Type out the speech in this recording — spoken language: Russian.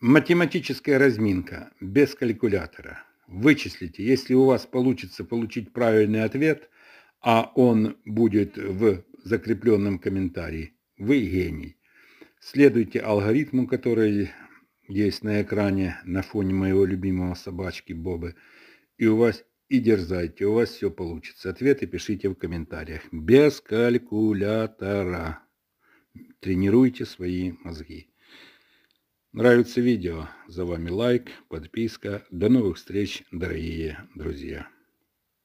Математическая разминка, без калькулятора. Вычислите, если у вас получится получить правильный ответ, а он будет в закрепленном комментарии, вы гений. Следуйте алгоритму, который есть на экране на фоне моего любимого собачки Бобы, и у вас и дерзайте, у вас все получится. Ответы пишите в комментариях. Без калькулятора. Тренируйте свои мозги. Нравится видео? За вами лайк, подписка. До новых встреч, дорогие друзья.